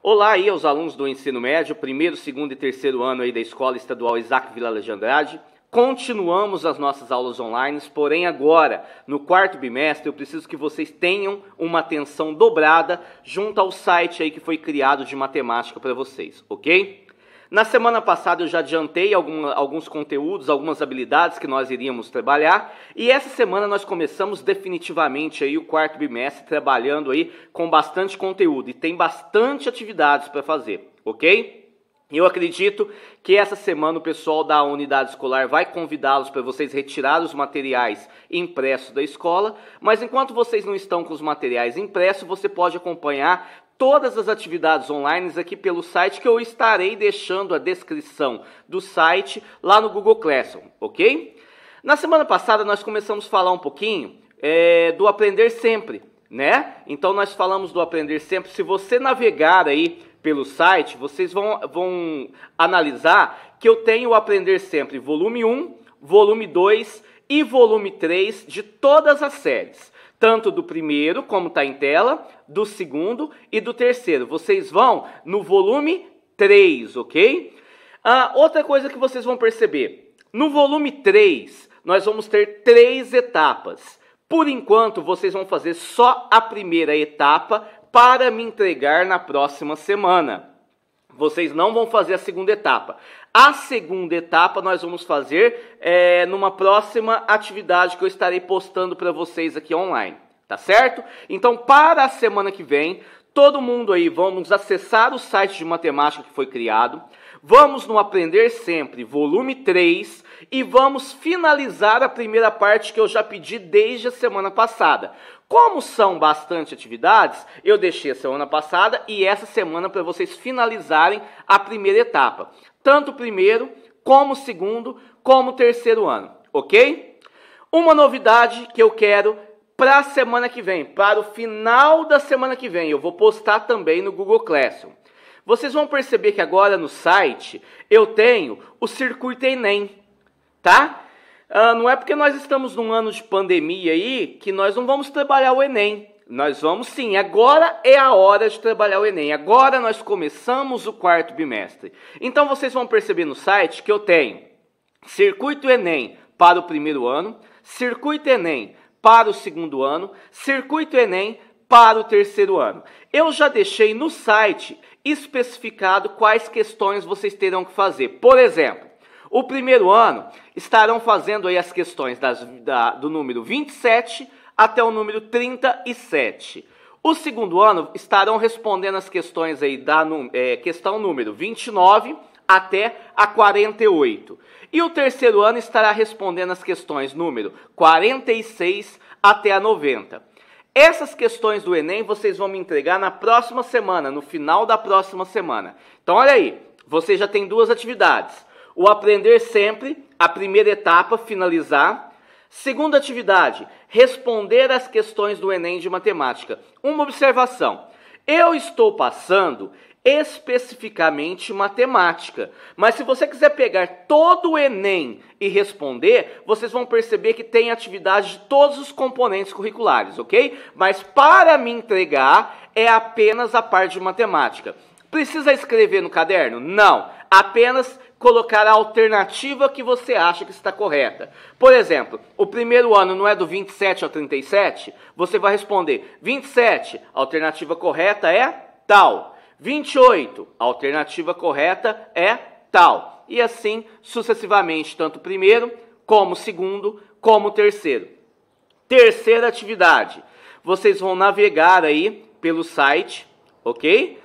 Olá aí aos alunos do ensino médio, primeiro, segundo e terceiro ano aí da Escola Estadual Isaac Vila Andrade. Continuamos as nossas aulas online, porém agora, no quarto bimestre, eu preciso que vocês tenham uma atenção dobrada junto ao site aí que foi criado de matemática para vocês, ok? Na semana passada eu já adiantei alguns conteúdos, algumas habilidades que nós iríamos trabalhar, e essa semana nós começamos definitivamente aí o quarto bimestre trabalhando aí com bastante conteúdo e tem bastante atividades para fazer, OK? Eu acredito que essa semana o pessoal da unidade escolar vai convidá-los para vocês retirar os materiais impressos da escola, mas enquanto vocês não estão com os materiais impressos, você pode acompanhar todas as atividades online aqui pelo site que eu estarei deixando a descrição do site lá no Google Classroom, ok? Na semana passada nós começamos a falar um pouquinho é, do aprender sempre, né? Então nós falamos do aprender sempre. Se você navegar aí pelo site, vocês vão, vão analisar que eu tenho o aprender sempre volume 1, volume 2 e volume 3 de todas as séries tanto do primeiro, como está em tela, do segundo e do terceiro. Vocês vão no volume 3, ok? Ah, outra coisa que vocês vão perceber: no volume 3, nós vamos ter três etapas. Por enquanto, vocês vão fazer só a primeira etapa para me entregar na próxima semana. Vocês não vão fazer a segunda etapa. A segunda etapa nós vamos fazer é, numa próxima atividade que eu estarei postando para vocês aqui online, tá certo? Então, para a semana que vem, todo mundo aí vamos acessar o site de matemática que foi criado. Vamos no Aprender Sempre, volume 3, e vamos finalizar a primeira parte que eu já pedi desde a semana passada. Como são bastante atividades, eu deixei a semana passada e essa semana para vocês finalizarem a primeira etapa. Tanto o primeiro, como o segundo, como o terceiro ano, ok? Uma novidade que eu quero para a semana que vem, para o final da semana que vem, eu vou postar também no Google Classroom. Vocês vão perceber que agora no site eu tenho o circuito Enem, tá? Ah, não é porque nós estamos num ano de pandemia aí que nós não vamos trabalhar o Enem. Nós vamos sim, agora é a hora de trabalhar o Enem. Agora nós começamos o quarto bimestre. Então vocês vão perceber no site que eu tenho Circuito Enem para o primeiro ano, Circuito Enem para o segundo ano, Circuito Enem para o terceiro ano. Eu já deixei no site especificado quais questões vocês terão que fazer. Por exemplo, o primeiro ano estarão fazendo aí as questões das, da, do número 27 até o número 37. O segundo ano estarão respondendo as questões aí da é, questão número 29 até a 48. E o terceiro ano estará respondendo as questões número 46 até a 90. Essas questões do Enem vocês vão me entregar na próxima semana, no final da próxima semana. Então olha aí, você já tem duas atividades. O aprender sempre, a primeira etapa, finalizar. Segunda atividade, responder às questões do Enem de matemática. Uma observação. Eu estou passando especificamente matemática. Mas se você quiser pegar todo o Enem e responder, vocês vão perceber que tem atividade de todos os componentes curriculares, ok? Mas para me entregar é apenas a parte de matemática. Precisa escrever no caderno? Não. Apenas colocar a alternativa que você acha que está correta. Por exemplo, o primeiro ano não é do 27 ao 37? Você vai responder: 27, a alternativa correta é tal. 28, a alternativa correta é tal. E assim sucessivamente, tanto o primeiro, como o segundo, como o terceiro. Terceira atividade. Vocês vão navegar aí pelo site, ok?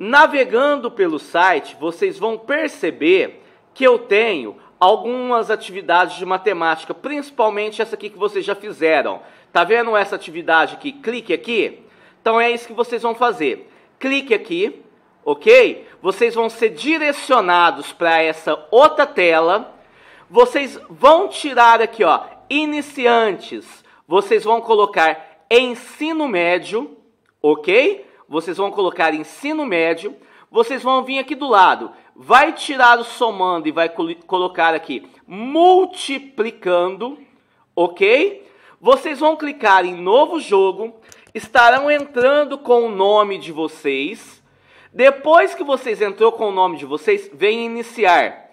Navegando pelo site, vocês vão perceber que eu tenho algumas atividades de matemática, principalmente essa aqui que vocês já fizeram. Tá vendo essa atividade aqui? Clique aqui. Então é isso que vocês vão fazer. Clique aqui, ok? Vocês vão ser direcionados para essa outra tela. Vocês vão tirar aqui, ó, iniciantes. Vocês vão colocar ensino médio, ok? vocês vão colocar ensino médio, vocês vão vir aqui do lado, vai tirar o somando e vai colocar aqui multiplicando, ok? Vocês vão clicar em novo jogo, estarão entrando com o nome de vocês. Depois que vocês entrou com o nome de vocês, vem iniciar.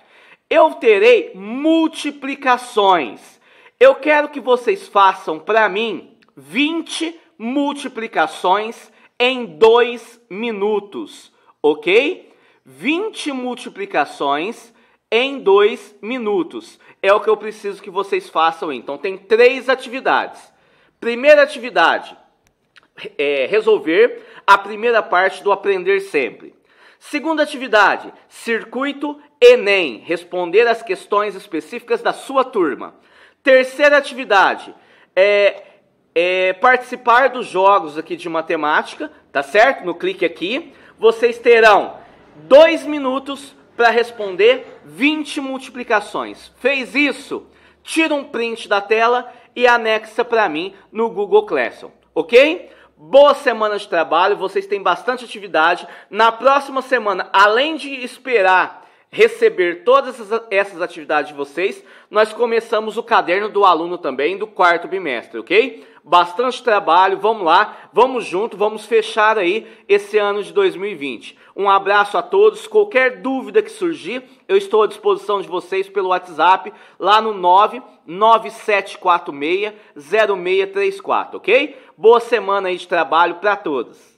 Eu terei multiplicações. Eu quero que vocês façam para mim 20 multiplicações em dois minutos, ok? 20 multiplicações em dois minutos. É o que eu preciso que vocês façam. Então, tem três atividades. Primeira atividade, é, resolver a primeira parte do aprender sempre. Segunda atividade, circuito Enem, responder as questões específicas da sua turma. Terceira atividade, é, é, participar dos jogos aqui de matemática, tá certo? No clique aqui, vocês terão dois minutos para responder 20 multiplicações. Fez isso? Tira um print da tela e anexa para mim no Google Classroom, ok? Boa semana de trabalho, vocês têm bastante atividade. Na próxima semana, além de esperar receber todas essas atividades de vocês, nós começamos o caderno do aluno também do quarto bimestre, ok? bastante trabalho, vamos lá, vamos junto, vamos fechar aí esse ano de 2020. Um abraço a todos. Qualquer dúvida que surgir, eu estou à disposição de vocês pelo WhatsApp lá no 997460634, ok? Boa semana aí de trabalho para todos.